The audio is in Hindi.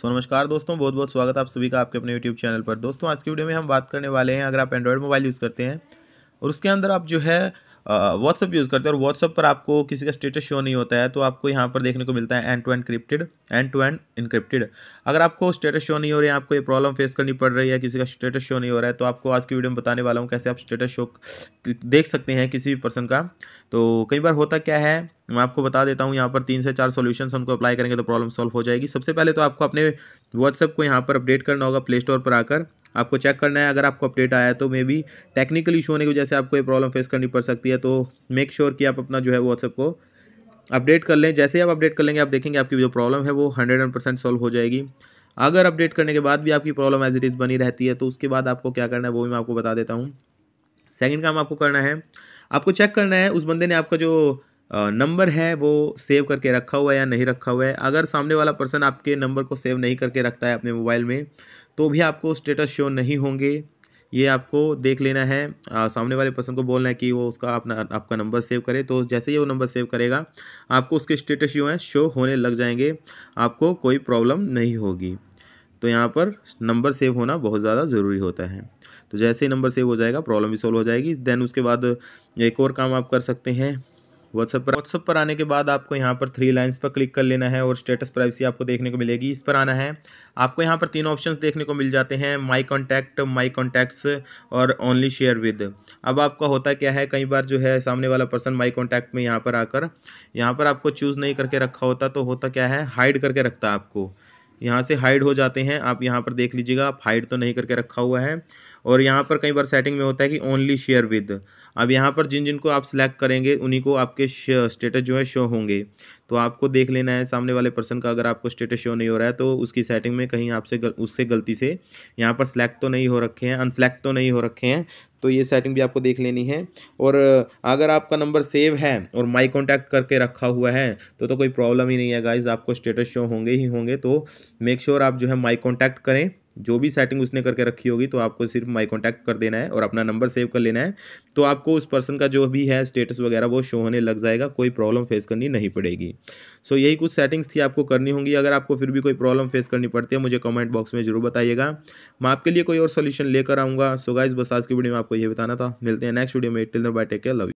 सो नमस्कार दोस्तों बहुत बहुत स्वागत आप सभी का आपके अपने यूट्यूब चैनल पर दोस्तों आज की वीडियो में हम बात करने वाले हैं अगर आप एंड्रॉयड मोबाइल यूज़ करते हैं और उसके अंदर आप जो है व्हाट्सअप यूज़ करते हैं और व्हाट्सअप पर आपको किसी का स्टेटस शो नहीं होता है तो आपको यहाँ पर देखने को मिलता है end to end crypted end to end encrypted अगर आपको स्टेटस शो नहीं हो रहा है आपको ये प्रॉब्लम फेस करनी पड़ रही है किसी का स्टेटस शो नहीं हो रहा है तो आपको आज की वीडियो में बताने वाला हूँ कैसे आप स्टेटस शो देख सकते हैं किसी भी पर्सन का तो कई बार होता क्या है मैं आपको बता देता हूँ यहाँ पर तीन से चार सोल्यूशन हमको अप्लाई करेंगे तो प्रॉब्लम सॉल्व हो जाएगी सबसे पहले तो आपको अपने व्हाट्सअप को यहाँ पर अपडेट करना होगा प्ले स्टोर पर आकर आपको चेक करना है अगर आपको अपडेट आया है तो मे बी टेक्निकल इशू होने की वजह से आपको ये प्रॉब्लम फेस करनी पड़ सकती है तो मेक श्योर sure कि आप अपना जो है व्हाट्सअप को अपडेट कर लें जैसे ही आप अपडेट कर लेंगे आप देखेंगे आपकी जो प्रॉब्लम है वो हंड्रेड एंड परसेंट सॉल्व हो जाएगी अगर अपडेट करने के बाद भी आपकी प्रॉब्लम एज इट इज़ बनी रहती है तो उसके बाद आपको क्या करना है वो भी मैं आपको बता देता हूँ सेकेंड काम आपको करना है आपको चेक करना है उस बंदे ने आपका जो नंबर है वो सेव करके रखा हुआ है या नहीं रखा हुआ है अगर सामने वाला पर्सन आपके नंबर को सेव नहीं करके रखता है अपने मोबाइल में तो भी आपको स्टेटस शो नहीं होंगे ये आपको देख लेना है आ, सामने वाले पर्सन को बोलना है कि वो उसका अपना आपका नंबर सेव करे तो जैसे ही वो नंबर सेव करेगा आपको उसके स्टेटस जो है शो होने लग जाएंगे आपको कोई प्रॉब्लम नहीं होगी तो यहाँ पर नंबर सेव होना बहुत ज़्यादा ज़रूरी होता है तो जैसे ही नंबर सेव हो जाएगा प्रॉब्लम भी सॉल्व हो जाएगी देन उसके बाद एक और काम आप कर सकते हैं व्हाट्सअप पर व्हाट्सअप पर आने के बाद आपको यहाँ पर थ्री लाइन्स पर क्लिक कर लेना है और स्टेटस प्राइवेसी आपको देखने को मिलेगी इस पर आना है आपको यहाँ पर तीन ऑप्शंस देखने को मिल जाते हैं माई कॉन्टैक्ट माई कॉन्टैक्ट्स और ओनली शेयर विद अब आपका होता क्या है कई बार जो है सामने वाला पर्सन माई कॉन्टैक्ट में यहाँ पर आकर यहाँ पर आपको चूज़ नहीं करके रखा होता तो होता क्या है हाइड करके रखता आपको यहाँ से हाइड हो जाते हैं आप यहाँ पर देख लीजिएगा आप हाइड तो नहीं करके रखा हुआ है और यहाँ पर कई बार सेटिंग में होता है कि ओनली शेयर विद अब यहाँ पर जिन जिनको आप सिलेक्ट करेंगे उन्हीं को आपके स्टेटस जो है शो होंगे तो आपको देख लेना है सामने वाले पर्सन का अगर आपको स्टेटस शो नहीं हो रहा है तो उसकी सेटिंग में कहीं आपसे गल, उससे गलती से यहाँ पर सिलेक्ट तो नहीं हो रखे हैं अनसेलेक्ट तो नहीं हो रखे हैं तो ये सेटिंग भी आपको देख लेनी है और अगर आपका नंबर सेव है और माई कॉन्टैक्ट करके रखा हुआ है तो तो कोई प्रॉब्लम ही नहीं है गाइज आपको स्टेटस शो होंगे ही होंगे तो मेक श्योर sure आप जो है माई कॉन्टैक्ट करें जो भी सेटिंग उसने करके रखी होगी तो आपको सिर्फ माई कॉन्टैक्ट कर देना है और अपना नंबर सेव कर लेना है तो आपको उस पर्सन का जो भी है स्टेटस वगैरह वो शो होने लग जाएगा कोई प्रॉब्लम फेस करनी नहीं पड़ेगी सो so, यही कुछ सेटिंग्स थी आपको करनी होंगी अगर आपको फिर भी कोई प्रॉब्लम फेस करनी पड़ती है मुझे कमेंट बॉक्स में जरूर बताइएगा मैं आपके लिए कोई और सोल्यूशन लेकर आऊँगा सो गाइज बस आज की वीडियो में आपको ये बताना था मिलते हैं नेक्स्ट वीडियो में टिल बाय टेक लव